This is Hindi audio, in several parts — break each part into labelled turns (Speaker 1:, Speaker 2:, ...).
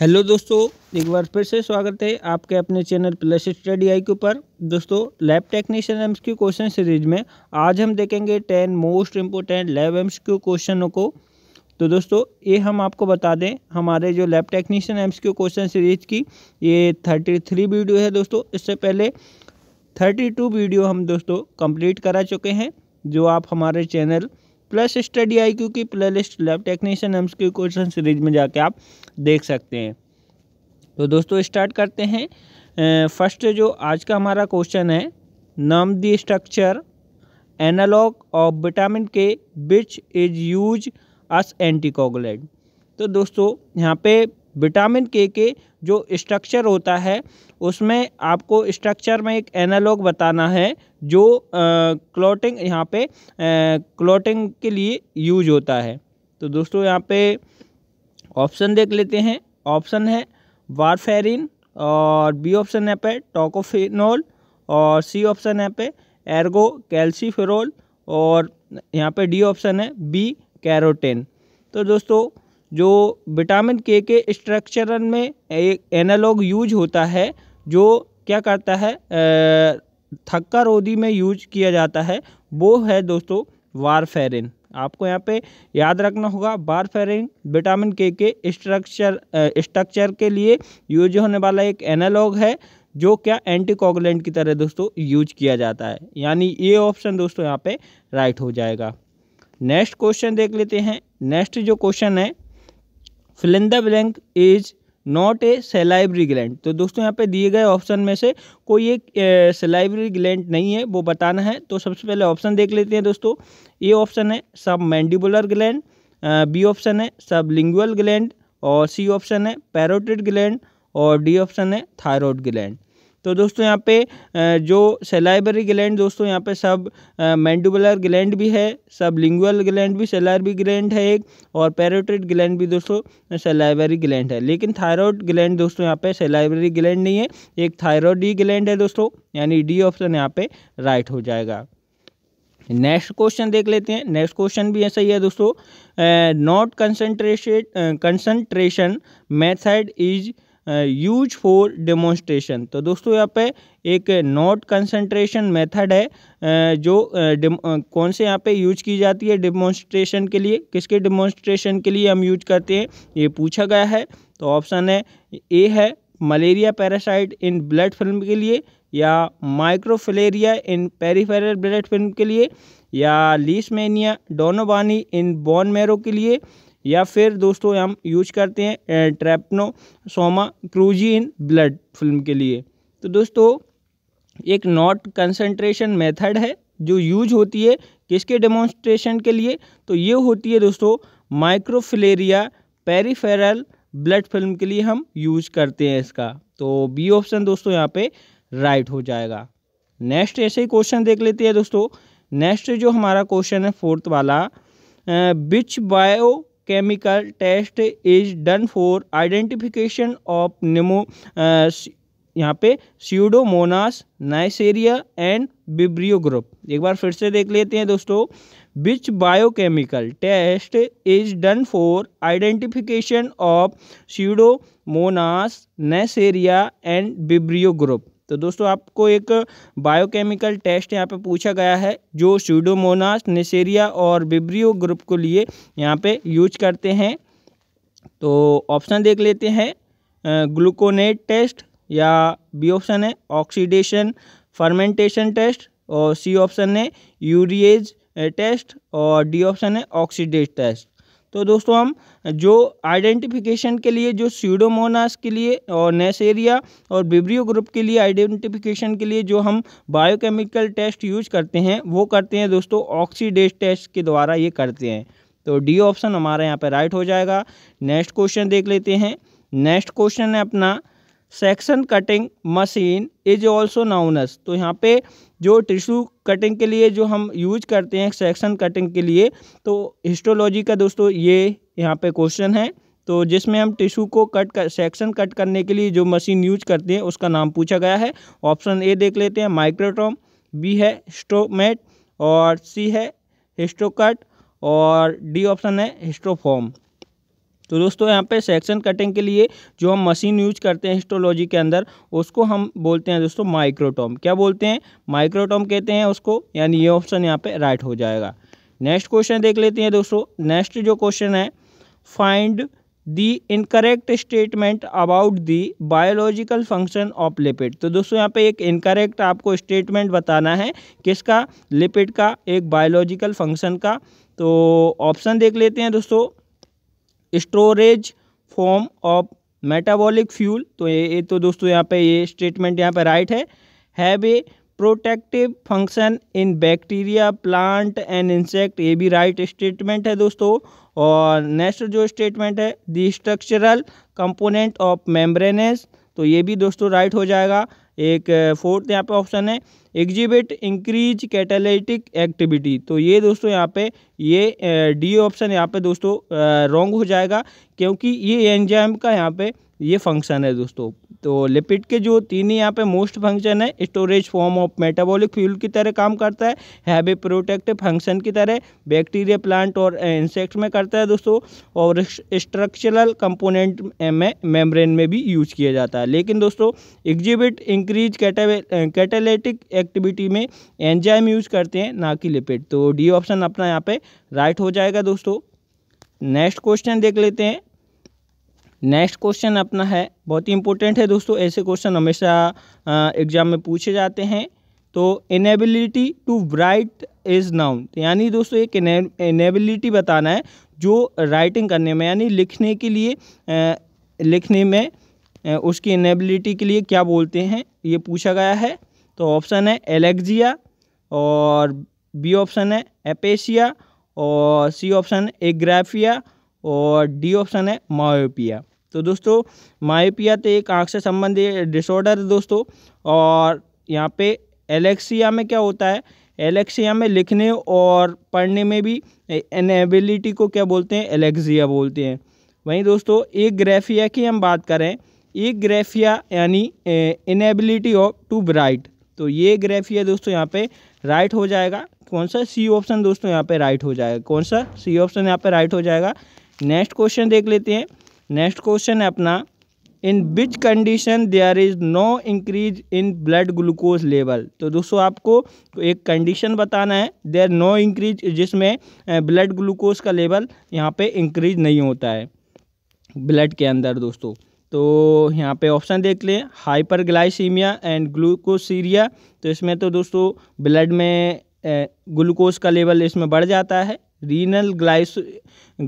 Speaker 1: हेलो दोस्तों एक बार फिर से स्वागत है आपके अपने चैनल प्लस स्टडी आई के ऊपर दोस्तों lab technician AIIMS Q question series में आज हम देखेंगे ten most important lab AIIMS Q क्वेश्चनों को तो दोस्तों ये हम आपको बता दें हमारे जो lab technician AIIMS Q question series की ये थर्टी थ्री वीडियो है दोस्तों इससे पहले थर्टी टू वीडियो हम दोस्तों कम्प्लीट करा चुके हैं जो आप हमारे channel plus study I Q की playlist lab technician AIIMS की क्वेश्चन सीरीज में जाके आप देख सकते हैं तो दोस्तों स्टार्ट करते हैं फर्स्ट जो आज का हमारा क्वेश्चन है नाम the structure analogue of vitamin K which is use अस एंटीकोगलेट तो दोस्तों यहाँ पे विटामिन के के जो स्ट्रक्चर होता है उसमें आपको स्ट्रक्चर में एक एनालॉग बताना है जो क्लोटिंग यहाँ पे क्लोटिंग के लिए यूज होता है तो दोस्तों यहाँ पे ऑप्शन देख लेते हैं ऑप्शन है वारफेरिन और बी ऑप्शन है पे टोकोफिनोल और सी ऑप्शन है पे एर्गो कैल्सीफेरोल और यहाँ पे डी ऑप्शन है बी कैरोटेन तो दोस्तों जो विटामिन के के स्ट्रक्चर में एक एनालॉग यूज होता है जो क्या करता है थक्का रोधी में यूज किया जाता है वो है दोस्तों वारफेरिन आपको यहाँ पे याद रखना होगा वारफेरिन विटामिन के के स्ट्रक्चर स्ट्रक्चर के लिए यूज होने वाला एक एनालॉग है जो क्या एंटीकोगुलेंट की तरह दोस्तों यूज किया जाता है यानी ये ऑप्शन दोस्तों यहाँ पे राइट हो जाएगा नेक्स्ट क्वेश्चन देख लेते हैं नेक्स्ट जो क्वेश्चन है fill in the blank is not a salivary gland तो दोस्तों यहाँ पे दिए गए ऑप्शन में से कोई एक सेलाइब्री ग्लैंड नहीं है वो बताना है तो सबसे पहले ऑप्शन देख लेते हैं दोस्तों ए ऑप्शन है सब मैंडिबुलर ग्लैंड बी ऑप्शन है सब लिंगुअल ग्लैंड और सी ऑप्शन है पैरोटिड ग्लैंड और डी ऑप्शन है थायरॉयड ग्लैंड तो दोस्तों यहाँ पे जो सेलाइबरी ग्लैंड दोस्तों यहाँ पे सब मैंडुबलर ग्लैंड भी है सब लिंगुअल ग्लैंड भी सेलाइबरी ग्लैंड है एक और पैरोटेड ग्लैंड भी दोस्तों सेलाइबरी ग्लैंड है लेकिन थायरॉयड ग्लैंड दोस्तों यहाँ पे सेलाइबरी ग्लैंड नहीं है एक थायरॉयड ग्लैंड है दोस्तों यानी डी ऑप्शन यहाँ पे राइट हो जाएगा नेक्स्ट क्वेश्चन देख लेते हैं नेक्स्ट क्वेश्चन भी ऐसा ही है दोस्तों Knott concentration concentration method is use for demonstration तो दोस्तों यहाँ पे एक नॉट कंसंट्रेशन मेथड है जो कौन से यहाँ पे यूज की जाती है डेमोन्स्ट्रेशन के लिए किसके डेमोन्स्ट्रेशन के लिए हम यूज करते हैं ये पूछा गया है तो ऑप्शन है ए है malaria parasite in blood film के लिए या microfilaria in peripheral blood film के लिए या लीसमेनिया डोनोबानी इन बॉन मेरो के लिए या फिर दोस्तों हम यूज करते हैं सोमा क्रूजी इन ब्लड फिल्म के लिए तो दोस्तों एक नॉट कंसंट्रेशन मेथड है जो यूज होती है किसके डेमोन्स्ट्रेशन के लिए तो ये होती है दोस्तों माइक्रोफिलेरिया पेरीफेरल ब्लड फिल्म के लिए हम यूज करते हैं इसका तो बी ऑप्शन दोस्तों यहाँ पे राइट हो जाएगा नेक्स्ट ऐसे ही क्वेश्चन देख लेते हैं दोस्तों नेक्स्ट जो हमारा क्वेश्चन है फोर्थ वाला which biochemical test is done for identification of निमो यहाँ पे Pseudomonas Neisseria and Vibrio group एक बार फिर से देख लेते हैं दोस्तों which biochemical test is done for identification of Pseudomonas Neisseria and Vibrio group तो दोस्तों आपको एक बायोकेमिकल टेस्ट यहाँ पे पूछा गया है जो स्यूडोमोनास नेसेरिया और बिब्रियो ग्रुप को लिए यहाँ पे यूज करते हैं तो ऑप्शन देख लेते हैं ग्लूकोनेट टेस्ट या बी ऑप्शन है ऑक्सीडेशन फर्मेंटेशन टेस्ट और सी ऑप्शन है यूरिएज टेस्ट और डी ऑप्शन है ऑक्सीडेज टेस्ट तो दोस्तों हम जो आइडेंटिफिकेशन के लिए जो सीडोमोनास के लिए और नेसेरिया और बिब्रियो ग्रुप के लिए आइडेंटिफिकेशन के लिए जो हम बायोकेमिकल टेस्ट यूज करते हैं वो करते हैं दोस्तों ऑक्सीडेज टेस्ट के द्वारा ये करते हैं तो डी ऑप्शन हमारे यहाँ पर राइट हो जाएगा नेक्स्ट क्वेश्चन देख लेते हैं नेक्स्ट क्वेश्चन है अपना section cutting machine is also known as तो यहाँ पे जो टिश्यू कटिंग के लिए जो हम यूज करते हैं सेक्शन कटिंग के लिए तो हिस्टोलॉजी का दोस्तों ये यहाँ पे क्वेश्चन है तो जिसमें हम टिश्यू को कट कर सेक्शन कट करने के लिए जो मशीन यूज करते हैं उसका नाम पूछा गया है ऑप्शन ए देख लेते हैं माइक्रोटॉम बी है स्टोमेट और सी है हिस्टोकट और डी ऑप्शन है हिस्टोफॉर्म तो दोस्तों यहाँ पे सेक्शन कटिंग के लिए जो हम मशीन यूज करते हैं हिस्टोलॉजी के अंदर उसको हम बोलते हैं दोस्तों माइक्रोटॉम क्या बोलते हैं माइक्रोटॉम कहते हैं उसको यानी ये ऑप्शन यहाँ पे राइट हो जाएगा नेक्स्ट क्वेश्चन देख लेते हैं दोस्तों नेक्स्ट जो क्वेश्चन है find the incorrect statement about the biological function of lipid तो दोस्तों यहाँ पे एक इनकरेक्ट आपको स्टेटमेंट बताना है किसका लिपिड का एक बायोलॉजिकल फंक्शन का तो ऑप्शन देख लेते हैं दोस्तों storage form of metabolic fuel तो ये, ये तो दोस्तों यहाँ पे ये स्टेटमेंट यहाँ पे राइट है have a protective function in bacteria plant and insect ये भी राइट right स्टेटमेंट है दोस्तों और नेक्स्ट जो स्टेटमेंट है the structural component of membranes तो ये भी दोस्तों राइट right हो जाएगा एक फोर्थ यहाँ पे ऑप्शन है एग्जिबिट इंक्रीज कैटालिटिक एक्टिविटी तो ये दोस्तों यहाँ पे ये डी ऑप्शन यहाँ पे दोस्तों रॉन्ग हो जाएगा क्योंकि ये एंजाइम का यहाँ पे ये फंक्शन है दोस्तों तो लिपिड के जो तीन ही यहाँ पे मोस्ट फंक्शन है storage form of metabolic fuel की तरह काम करता है हैवी प्रोटेक्टिव फंक्शन की तरह बैक्टीरिया प्लांट और इंसेक्ट में करता है दोस्तों और स्ट्रक्चरल कंपोनेंट में मेम्ब्रेन में भी यूज किया जाता है लेकिन दोस्तों एग्जिबिट इंक्रीज कैटेलेटिक एक्टिविटी में एंजाइम यूज करते हैं ना कि लिपिड तो डी ऑप्शन अपना यहाँ पे राइट हो जाएगा दोस्तों नेक्स्ट क्वेश्चन देख लेते हैं नेक्स्ट क्वेश्चन अपना है बहुत ही इंपॉर्टेंट है दोस्तों ऐसे क्वेश्चन हमेशा एग्जाम में पूछे जाते हैं तो inability to write is known यानी दोस्तों एक इनेबिलिटी बताना है जो राइटिंग करने में यानी लिखने के लिए आ, लिखने में आ, उसकी इनेबिलिटी के लिए क्या बोलते हैं ये पूछा गया है तो ऑप्शन है एलेक्जिया और बी ऑप्शन है एपेशिया और सी ऑप्शन एग्राफिया और डी ऑप्शन है माओपिया तो दोस्तों मायोपिया तो एक आँख से संबंधित डिसऑर्डर है दोस्तों और यहाँ पे एलेक्सिया में क्या होता है एलेक्सिया में लिखने और पढ़ने में भी इनएबिलिटी को क्या बोलते हैं एलेक्सिया बोलते हैं वहीं दोस्तों एक ग्रेफिया की हम बात करें एक ग्रेफिया यानी इनएबिलिटी ऑफ टू ब्राइट तो ये ग्रेफिया दोस्तों यहाँ पे राइट हो जाएगा कौन सा सी ऑप्शन दोस्तों यहाँ पे राइट हो जाएगा कौन सा सी ऑप्शन यहाँ पे राइट हो जाएगा नेक्स्ट क्वेश्चन देख लेते हैं नेक्स्ट क्वेश्चन है अपना in which condition there is no increase in blood glucose level तो दोस्तों आपको एक कंडीशन बताना है देयर नो इंक्रीज जिसमें ब्लड ग्लूकोज का लेवल यहाँ पे इंक्रीज नहीं होता है ब्लड के अंदर दोस्तों तो यहाँ पे ऑप्शन देख लें हाइपरग्लाइसीमिया एंड ग्लूकोसीरिया तो इसमें तो दोस्तों ब्लड में ग्लूकोज का लेवल इसमें बढ़ जाता है रीनल ग्लाइस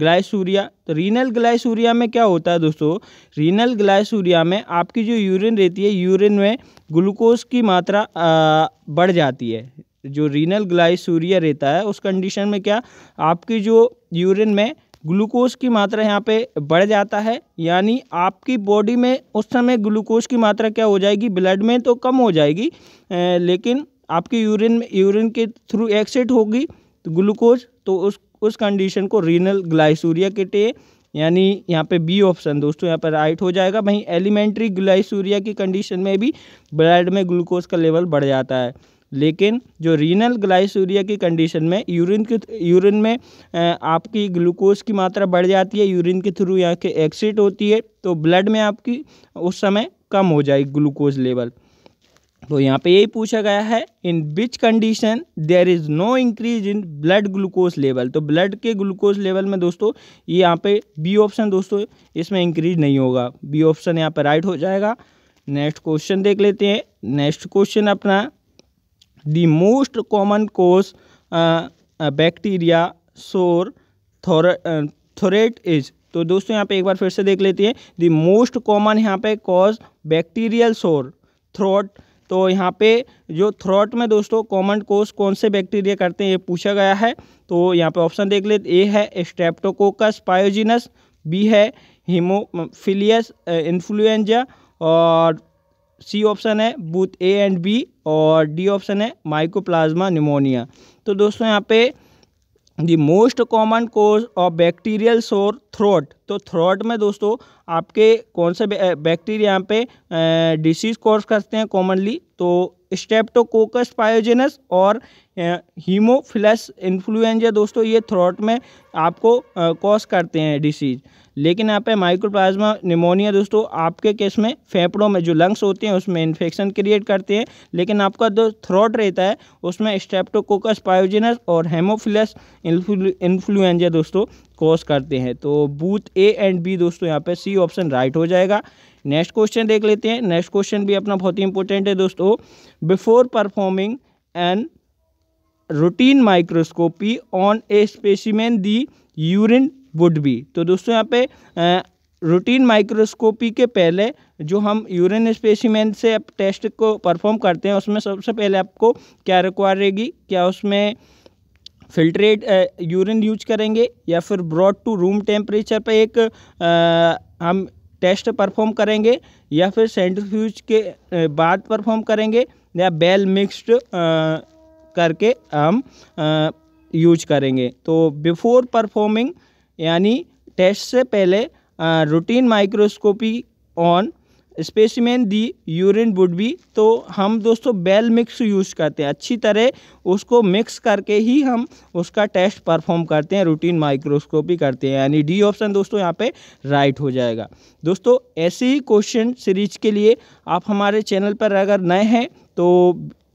Speaker 1: ग्लाइसूरिया तो रीनल ग्लाइसूरिया में क्या होता है दोस्तों रीनल ग्लाइसूरिया में आपकी जो यूरिन रहती है यूरिन में ग्लूकोज की मात्रा आ, बढ़ जाती है जो रीनल ग्लाइसूरिया रहता है उस कंडीशन में क्या आपकी जो यूरिन में ग्लूकोज की मात्रा यहाँ पे बढ़ जाता है यानी आपकी बॉडी में उस समय ग्लूकोज की मात्रा क्या हो जाएगी ब्लड में तो कम हो जाएगी लेकिन आपकी यूरिन में यूरिन के थ्रू एक्सिट होगी तो ग्लूकोज तो उस उस कंडीशन को रीनल ग्लाइसूरिया कहते हैं यानी यहाँ पे बी ऑप्शन दोस्तों यहाँ पर राइट हो जाएगा वहीं एलिमेंट्री ग्लाइसूरिया की कंडीशन में भी ब्लड में ग्लूकोज का लेवल बढ़ जाता है लेकिन जो रीनल ग्लाइसूरिया की कंडीशन में यूरिन के यूरिन में आपकी ग्लूकोज की मात्रा बढ़ जाती है यूरिन के थ्रू यहाँ के एक्सिट होती है तो ब्लड में आपकी उस समय कम हो जाएगी ग्लूकोज लेवल तो यहाँ पे यही पूछा गया है in which condition there is no increase in blood glucose level तो ब्लड के ग्लूकोज लेवल में दोस्तों ये यहाँ पे बी ऑप्शन दोस्तों इसमें इंक्रीज नहीं होगा बी ऑप्शन यहाँ पे राइट हो जाएगा नेक्स्ट क्वेश्चन देख लेते हैं नेक्स्ट क्वेश्चन अपना the most common cause bacteria sore bacteria sore is uh, तो दोस्तों यहाँ पे एक बार फिर से देख लेते हैं द मोस्ट कॉमन यहाँ पे कॉज बैक्टीरियल सोर थ्रोट तो यहाँ पे जो थ्रोट में दोस्तों कॉमन कोस कौन से बैक्टीरिया करते हैं ये पूछा गया है तो यहाँ पे ऑप्शन देख लेते ए है स्टेप्टोकोकस पायोजिनस बी है हीमोफिलियस इन्फ्लुएंजा uh, और सी ऑप्शन है बूथ ए एंड बी और डी ऑप्शन है माइकोप्लाज्मा निमोनिया तो दोस्तों यहाँ पे the most common cause of bacterial sore throat तो थ्रोट में दोस्तों आपके कौन से बैक्टीरिया यहाँ पे डिसीज कोर्स करते हैं कॉमनली तो स्टेप्टोकोकस पायोजेनस और हीमोफिलस इन्फ्लुएंजा दोस्तों ये थ्रोट में आपको कॉज करते हैं डिसीज लेकिन यहाँ पे माइक्रोप्लाज्मा निमोनिया दोस्तों आपके केस में फेफड़ों में जो लंग्स होते हैं उसमें इन्फेक्शन क्रिएट करते हैं लेकिन आपका जो थ्रोट रहता है उसमें स्टेप्टोकोकस पायोजिनस और हेमोफिलस इन्फ्लुएंजा दोस्तों कॉज करते हैं तो बूथ ए एंड बी दोस्तों यहाँ पे सी ऑप्शन राइट हो जाएगा नेक्स्ट क्वेश्चन देख लेते हैं नेक्स्ट क्वेश्चन भी अपना बहुत ही इंपॉर्टेंट है दोस्तों before performing an routine microscopy on a specimen the urine would be तो दोस्तों यहाँ पे रूटीन माइक्रोस्कोपी के पहले जो हम यूरिन स्पेसिमेंट से टेस्ट को परफॉर्म करते हैं उसमें सबसे पहले आपको क्या रिक्वायर रहेगी क्या उसमें फिल्ट्रेट यूरिन यूज करेंगे या फिर ब्रॉड टू रूम टेम्परेचर पर एक आ, हम टेस्ट परफॉर्म करेंगे या फिर सेंट्रीफ्यूज के बाद परफॉर्म करेंगे या बेल मिक्स्ड करके हम यूज करेंगे तो बिफोर परफॉर्मिंग यानी टेस्ट से पहले routine microscopy on specimen the urine would be तो हम दोस्तों बेल मिक्स यूज़ करते हैं अच्छी तरह उसको मिक्स करके ही हम उसका टेस्ट परफॉर्म करते हैं रूटीन माइक्रोस्कोपी करते हैं यानी डी ऑप्शन दोस्तों यहाँ पे राइट हो जाएगा दोस्तों ऐसे ही क्वेश्चन सीरीज के लिए आप हमारे चैनल पर अगर नए हैं तो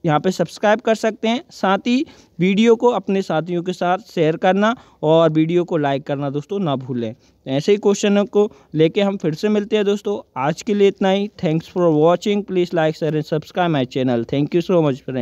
Speaker 1: यहाँ पे सब्सक्राइब कर सकते हैं साथ ही वीडियो को अपने साथियों के साथ शेयर करना और वीडियो को लाइक करना दोस्तों ना भूलें तो ऐसे ही क्वेश्चनों को लेके हम फिर से मिलते हैं दोस्तों आज के लिए इतना ही thanks for watching please like share and subscribe my channel thank you so much friend